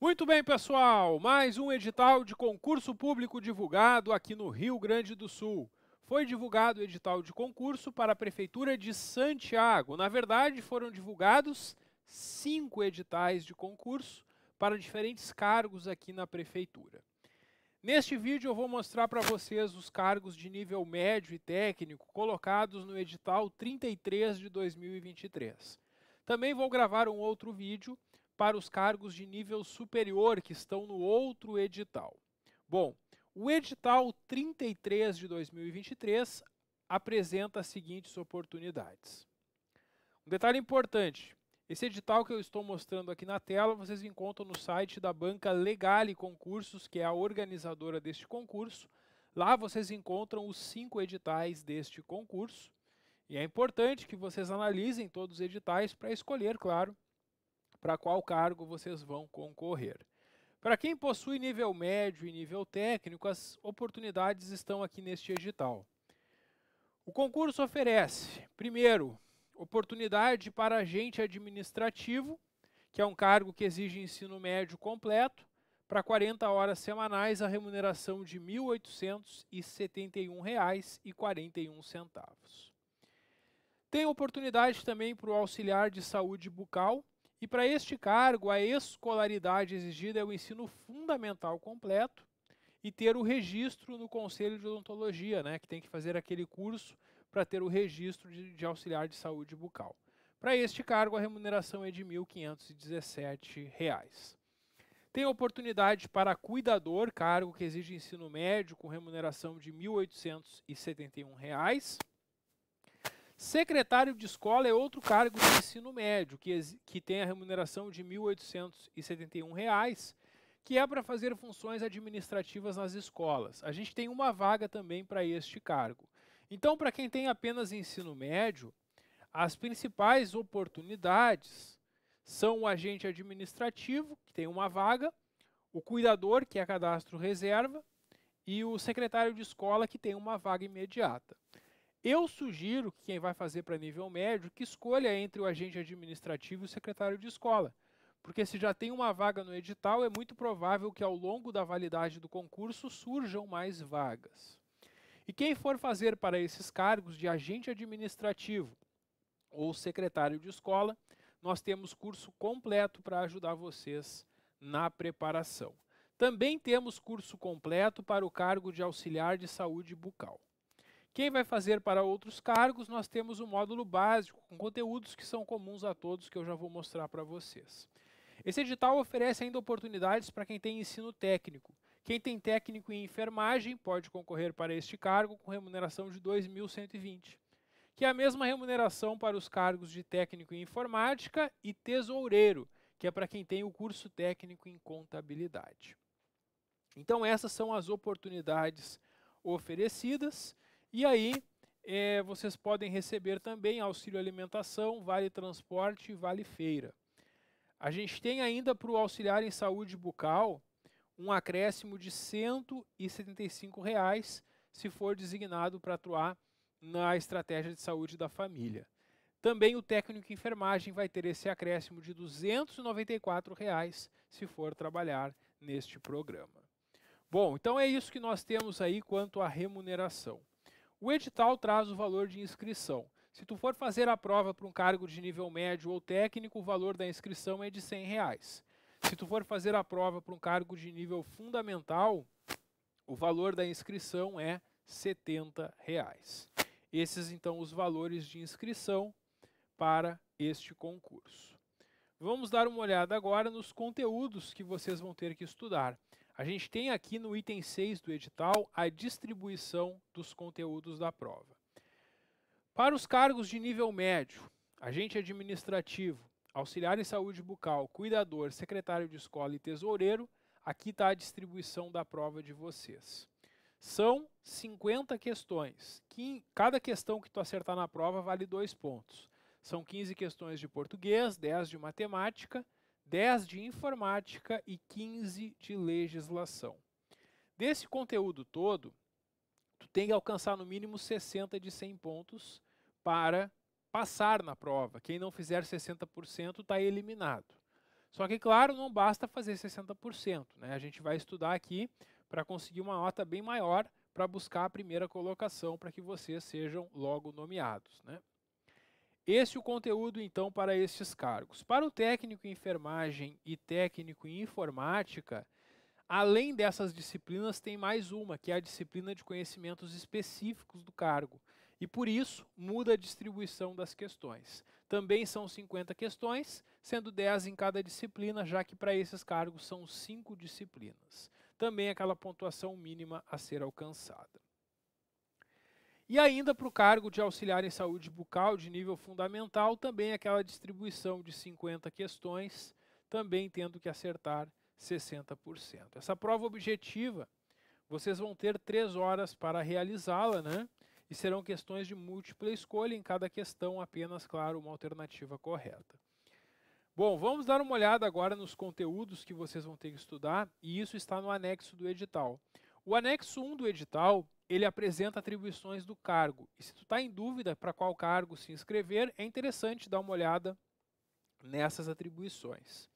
Muito bem, pessoal, mais um edital de concurso público divulgado aqui no Rio Grande do Sul. Foi divulgado o edital de concurso para a Prefeitura de Santiago. Na verdade, foram divulgados cinco editais de concurso para diferentes cargos aqui na Prefeitura. Neste vídeo eu vou mostrar para vocês os cargos de nível médio e técnico colocados no edital 33 de 2023. Também vou gravar um outro vídeo para os cargos de nível superior que estão no outro edital. Bom, o edital 33 de 2023 apresenta as seguintes oportunidades. Um detalhe importante: esse edital que eu estou mostrando aqui na tela, vocês encontram no site da banca Legale Concursos, que é a organizadora deste concurso. Lá vocês encontram os cinco editais deste concurso. E é importante que vocês analisem todos os editais para escolher, claro, para qual cargo vocês vão concorrer. Para quem possui nível médio e nível técnico, as oportunidades estão aqui neste edital. O concurso oferece, primeiro, oportunidade para agente administrativo, que é um cargo que exige ensino médio completo, para 40 horas semanais, a remuneração de R$ 1.871,41. Tem oportunidade também para o auxiliar de saúde bucal, e para este cargo, a escolaridade exigida é o ensino fundamental completo e ter o registro no Conselho de Odontologia, né, que tem que fazer aquele curso para ter o registro de, de auxiliar de saúde bucal. Para este cargo, a remuneração é de R$ 1.517. Tem oportunidade para cuidador, cargo que exige ensino médio, com remuneração de R$ 1.871. Secretário de escola é outro cargo de ensino médio, que, que tem a remuneração de R$ 1.871, que é para fazer funções administrativas nas escolas. A gente tem uma vaga também para este cargo. Então, para quem tem apenas ensino médio, as principais oportunidades são o agente administrativo, que tem uma vaga, o cuidador, que é cadastro reserva, e o secretário de escola, que tem uma vaga imediata. Eu sugiro que quem vai fazer para nível médio que escolha entre o agente administrativo e o secretário de escola. Porque se já tem uma vaga no edital, é muito provável que ao longo da validade do concurso surjam mais vagas. E quem for fazer para esses cargos de agente administrativo ou secretário de escola, nós temos curso completo para ajudar vocês na preparação. Também temos curso completo para o cargo de auxiliar de saúde bucal. Quem vai fazer para outros cargos, nós temos um módulo básico, com conteúdos que são comuns a todos, que eu já vou mostrar para vocês. Esse edital oferece ainda oportunidades para quem tem ensino técnico. Quem tem técnico em enfermagem pode concorrer para este cargo com remuneração de 2.120, que é a mesma remuneração para os cargos de técnico em informática e tesoureiro, que é para quem tem o curso técnico em contabilidade. Então essas são as oportunidades oferecidas. E aí é, vocês podem receber também auxílio alimentação, vale transporte e vale feira. A gente tem ainda para o auxiliar em saúde bucal um acréscimo de R$ 175,00 se for designado para atuar na estratégia de saúde da família. Também o técnico em enfermagem vai ter esse acréscimo de R$ 294,00 se for trabalhar neste programa. Bom, então é isso que nós temos aí quanto à remuneração. O edital traz o valor de inscrição. Se tu for fazer a prova para um cargo de nível médio ou técnico, o valor da inscrição é de R$ reais. Se tu for fazer a prova para um cargo de nível fundamental, o valor da inscrição é R$ 70. Reais. Esses então os valores de inscrição para este concurso. Vamos dar uma olhada agora nos conteúdos que vocês vão ter que estudar. A gente tem aqui no item 6 do edital a distribuição dos conteúdos da prova. Para os cargos de nível médio, agente administrativo, auxiliar em saúde bucal, cuidador, secretário de escola e tesoureiro, aqui está a distribuição da prova de vocês. São 50 questões. Que, cada questão que tu acertar na prova vale 2 pontos. São 15 questões de português, 10 de matemática, 10 de informática e 15 de legislação. Desse conteúdo todo, tu tem que alcançar no mínimo 60 de 100 pontos para passar na prova. Quem não fizer 60% está eliminado. Só que, claro, não basta fazer 60%. Né? A gente vai estudar aqui para conseguir uma nota bem maior para buscar a primeira colocação para que vocês sejam logo nomeados. Né? Esse é o conteúdo então para estes cargos. Para o técnico em enfermagem e técnico em informática, além dessas disciplinas, tem mais uma, que é a disciplina de conhecimentos específicos do cargo. E por isso muda a distribuição das questões. Também são 50 questões, sendo 10 em cada disciplina, já que para esses cargos são 5 disciplinas. Também aquela pontuação mínima a ser alcançada. E ainda para o cargo de auxiliar em saúde bucal de nível fundamental, também aquela distribuição de 50 questões, também tendo que acertar 60%. Essa prova objetiva, vocês vão ter três horas para realizá-la, né? E serão questões de múltipla escolha, em cada questão apenas, claro, uma alternativa correta. Bom, vamos dar uma olhada agora nos conteúdos que vocês vão ter que estudar, e isso está no anexo do edital. O anexo 1 do edital ele apresenta atribuições do cargo. E se tu está em dúvida para qual cargo se inscrever, é interessante dar uma olhada nessas atribuições.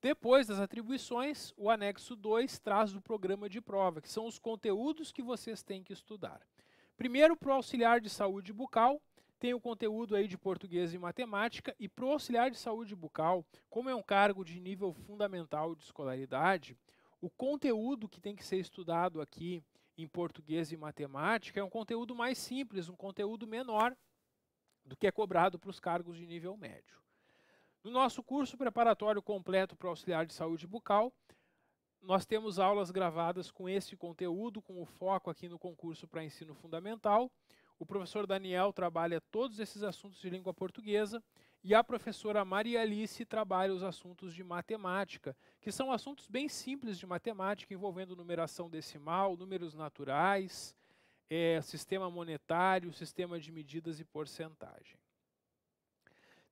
Depois das atribuições, o anexo 2 traz o programa de prova, que são os conteúdos que vocês têm que estudar. Primeiro, para o auxiliar de saúde bucal, tem o conteúdo aí de português e matemática, e para o auxiliar de saúde bucal, como é um cargo de nível fundamental de escolaridade, o conteúdo que tem que ser estudado aqui em português e matemática é um conteúdo mais simples, um conteúdo menor do que é cobrado para os cargos de nível médio. No nosso curso preparatório completo para auxiliar de saúde bucal, nós temos aulas gravadas com esse conteúdo, com o foco aqui no concurso para ensino fundamental. O professor Daniel trabalha todos esses assuntos de língua portuguesa e a professora Maria Alice trabalha os assuntos de matemática, que são assuntos bem simples de matemática, envolvendo numeração decimal, números naturais, é, sistema monetário, sistema de medidas e porcentagem.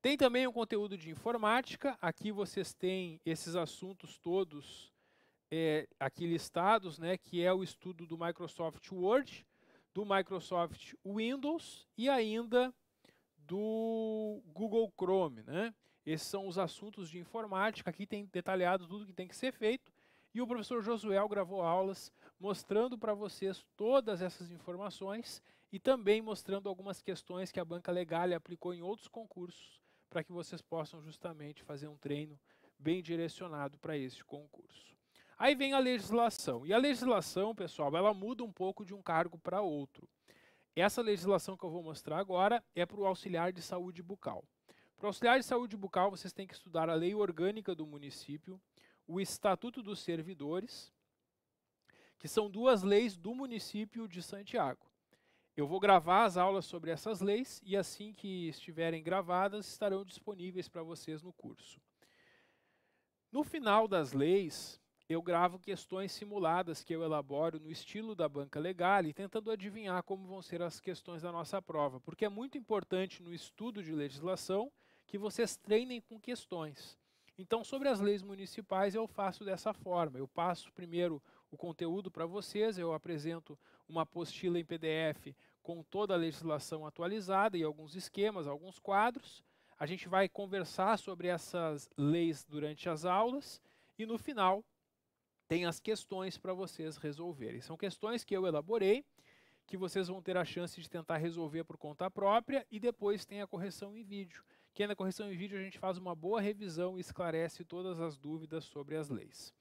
Tem também o um conteúdo de informática, aqui vocês têm esses assuntos todos é, aqui listados, né, que é o estudo do Microsoft Word, do Microsoft Windows e ainda do Google Chrome, né? Esses são os assuntos de informática, aqui tem detalhado tudo que tem que ser feito. E o professor Josuel gravou aulas mostrando para vocês todas essas informações e também mostrando algumas questões que a Banca Legale aplicou em outros concursos para que vocês possam justamente fazer um treino bem direcionado para esse concurso. Aí vem a legislação. E a legislação, pessoal, ela muda um pouco de um cargo para outro. Essa legislação que eu vou mostrar agora é para o auxiliar de saúde bucal. Para o auxiliar de saúde bucal, vocês têm que estudar a lei orgânica do município, o Estatuto dos Servidores, que são duas leis do município de Santiago. Eu vou gravar as aulas sobre essas leis e assim que estiverem gravadas, estarão disponíveis para vocês no curso. No final das leis, eu gravo questões simuladas que eu elaboro no estilo da banca legal e tentando adivinhar como vão ser as questões da nossa prova, porque é muito importante no estudo de legislação que vocês treinem com questões. Então, sobre as leis municipais, eu faço dessa forma. Eu passo primeiro o conteúdo para vocês, eu apresento uma apostila em PDF com toda a legislação atualizada e alguns esquemas, alguns quadros. A gente vai conversar sobre essas leis durante as aulas e, no final, tem as questões para vocês resolverem. São questões que eu elaborei, que vocês vão ter a chance de tentar resolver por conta própria e depois tem a correção em vídeo, que na correção em vídeo a gente faz uma boa revisão e esclarece todas as dúvidas sobre as leis.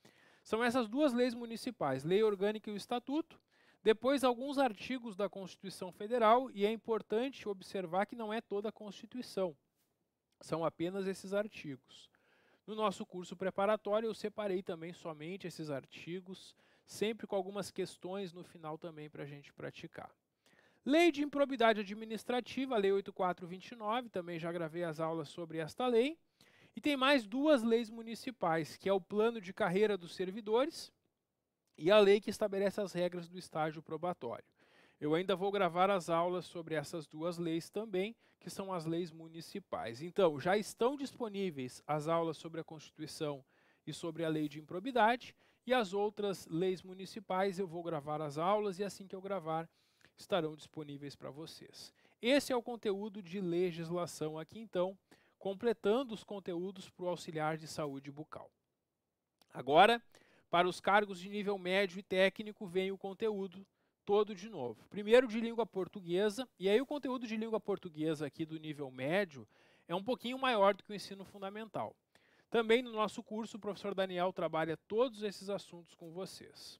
São essas duas leis municipais, Lei Orgânica e o Estatuto, depois alguns artigos da Constituição Federal e é importante observar que não é toda a Constituição, são apenas esses artigos. No nosso curso preparatório, eu separei também somente esses artigos, sempre com algumas questões no final também para a gente praticar. Lei de Improbidade Administrativa, Lei 8429, também já gravei as aulas sobre esta lei. E tem mais duas leis municipais, que é o Plano de Carreira dos Servidores e a lei que estabelece as regras do estágio probatório. Eu ainda vou gravar as aulas sobre essas duas leis também, que são as leis municipais. Então, já estão disponíveis as aulas sobre a Constituição e sobre a lei de improbidade, e as outras leis municipais eu vou gravar as aulas e assim que eu gravar estarão disponíveis para vocês. Esse é o conteúdo de legislação aqui então, completando os conteúdos para o auxiliar de saúde bucal. Agora, para os cargos de nível médio e técnico vem o conteúdo todo de novo. Primeiro de língua portuguesa, e aí o conteúdo de língua portuguesa aqui do nível médio é um pouquinho maior do que o ensino fundamental. Também no nosso curso, o professor Daniel trabalha todos esses assuntos com vocês.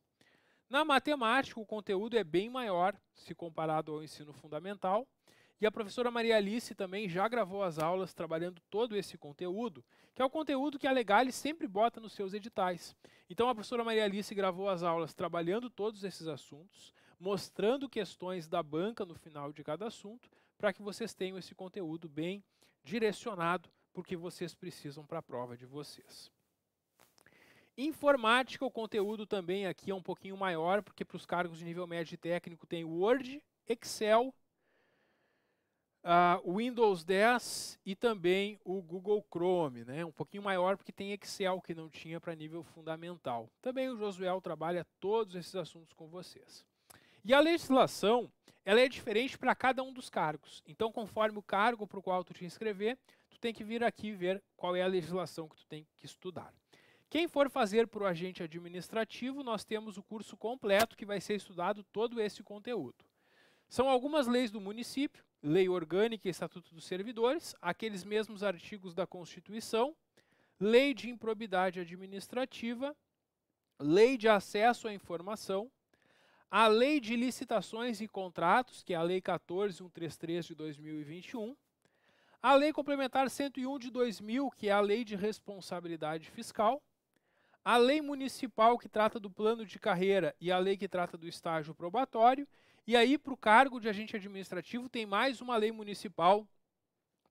Na matemática, o conteúdo é bem maior se comparado ao ensino fundamental. E a professora Maria Alice também já gravou as aulas trabalhando todo esse conteúdo, que é o conteúdo que a Legale sempre bota nos seus editais. Então a professora Maria Alice gravou as aulas trabalhando todos esses assuntos, mostrando questões da banca no final de cada assunto, para que vocês tenham esse conteúdo bem direcionado porque vocês precisam para a prova de vocês. Informática, o conteúdo também aqui é um pouquinho maior, porque para os cargos de nível médio e técnico tem Word, Excel, uh, Windows 10 e também o Google Chrome, né? Um pouquinho maior porque tem Excel que não tinha para nível fundamental. Também o Josuel trabalha todos esses assuntos com vocês. E a legislação ela é diferente para cada um dos cargos. Então, conforme o cargo para o qual tu te inscrever, tu tem que vir aqui ver qual é a legislação que tu tem que estudar. Quem for fazer para o agente administrativo, nós temos o curso completo que vai ser estudado todo esse conteúdo. São algumas leis do município, lei orgânica e estatuto dos servidores, aqueles mesmos artigos da Constituição, lei de improbidade administrativa, lei de acesso à informação, a Lei de Licitações e Contratos, que é a Lei 14133 de 2021, a Lei Complementar 101 de 2000, que é a Lei de Responsabilidade Fiscal, a Lei Municipal, que trata do plano de carreira, e a Lei que trata do estágio probatório, e aí para o cargo de agente administrativo tem mais uma Lei Municipal,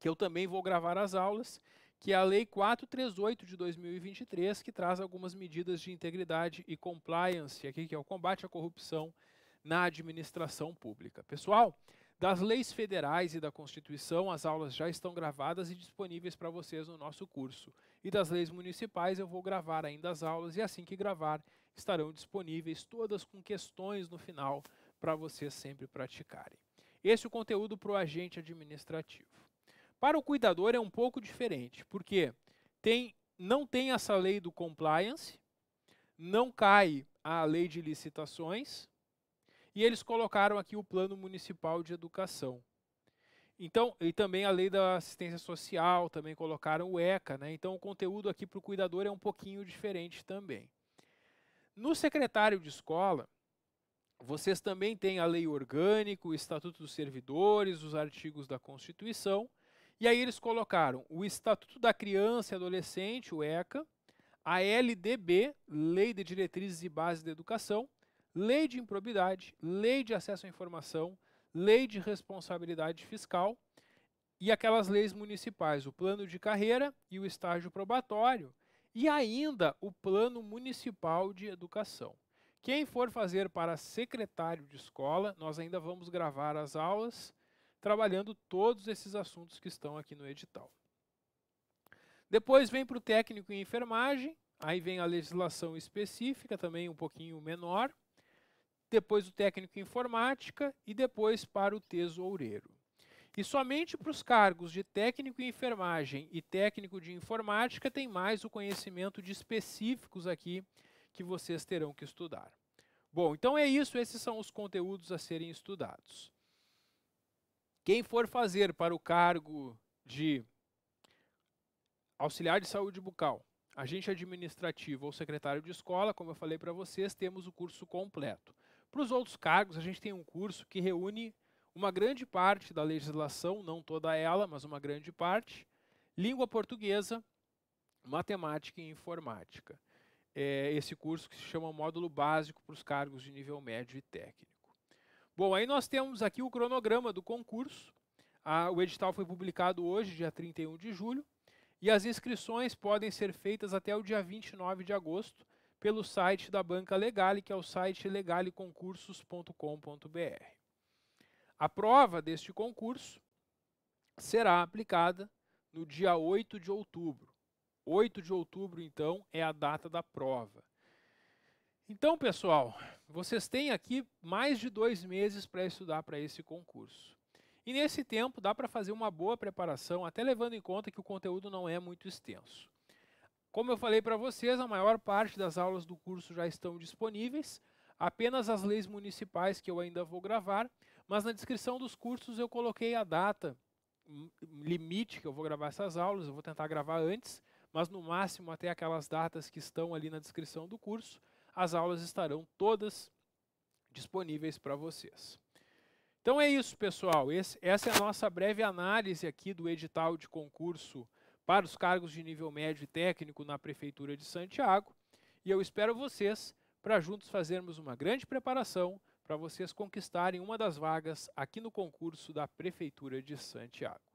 que eu também vou gravar as aulas, que é a Lei 438 de 2023, que traz algumas medidas de integridade e compliance, aqui que é o combate à corrupção na administração pública. Pessoal, das leis federais e da Constituição, as aulas já estão gravadas e disponíveis para vocês no nosso curso. E das leis municipais, eu vou gravar ainda as aulas e assim que gravar, estarão disponíveis todas com questões no final para vocês sempre praticarem. Esse é o conteúdo para o agente administrativo. Para o cuidador é um pouco diferente, porque tem, não tem essa lei do compliance, não cai a lei de licitações, e eles colocaram aqui o Plano Municipal de Educação. Então, e também a lei da assistência social, também colocaram o ECA, né? Então o conteúdo aqui para o cuidador é um pouquinho diferente também. No secretário de escola, vocês também têm a lei orgânica, o Estatuto dos Servidores, os artigos da Constituição, e aí eles colocaram o Estatuto da Criança e Adolescente, o ECA, a LDB, Lei de Diretrizes e Bases da Educação, Lei de Improbidade, Lei de Acesso à Informação, Lei de Responsabilidade Fiscal e aquelas leis municipais, o plano de carreira e o estágio probatório, e ainda o Plano Municipal de Educação. Quem for fazer para secretário de escola, nós ainda vamos gravar as aulas trabalhando todos esses assuntos que estão aqui no edital. Depois vem para o técnico em enfermagem, aí vem a legislação específica, também um pouquinho menor. Depois o técnico em informática e depois para o tesoureiro. E somente para os cargos de técnico em enfermagem e técnico de informática tem mais o conhecimento de específicos aqui que vocês terão que estudar. Bom, então é isso, esses são os conteúdos a serem estudados. Quem for fazer para o cargo de auxiliar de saúde bucal, agente administrativo ou secretário de escola, como eu falei para vocês, temos o curso completo. Para os outros cargos, a gente tem um curso que reúne uma grande parte da legislação, não toda ela, mas uma grande parte, língua portuguesa, matemática e informática. É esse curso que se chama Módulo Básico para os cargos de nível médio e técnico. Bom, aí nós temos aqui o cronograma do concurso. Ah, o edital foi publicado hoje, dia 31 de julho, e as inscrições podem ser feitas até o dia 29 de agosto pelo site da Banca Legale, que é o site legaleconcursos.com.br. A prova deste concurso será aplicada no dia 8 de outubro. 8 de outubro, então, é a data da prova. Então, pessoal, vocês têm aqui mais de dois meses para estudar para esse concurso. E nesse tempo dá para fazer uma boa preparação, até levando em conta que o conteúdo não é muito extenso. Como eu falei para vocês, a maior parte das aulas do curso já estão disponíveis, apenas as leis municipais que eu ainda vou gravar, mas na descrição dos cursos eu coloquei a data hum, limite que eu vou gravar essas aulas, eu vou tentar gravar antes, mas no máximo até aquelas datas que estão ali na descrição do curso, as aulas estarão todas disponíveis para vocês. Então é isso, pessoal. Esse, essa é a nossa breve análise aqui do edital de concurso para os cargos de nível médio e técnico na Prefeitura de Santiago. E eu espero vocês para juntos fazermos uma grande preparação para vocês conquistarem uma das vagas aqui no concurso da Prefeitura de Santiago.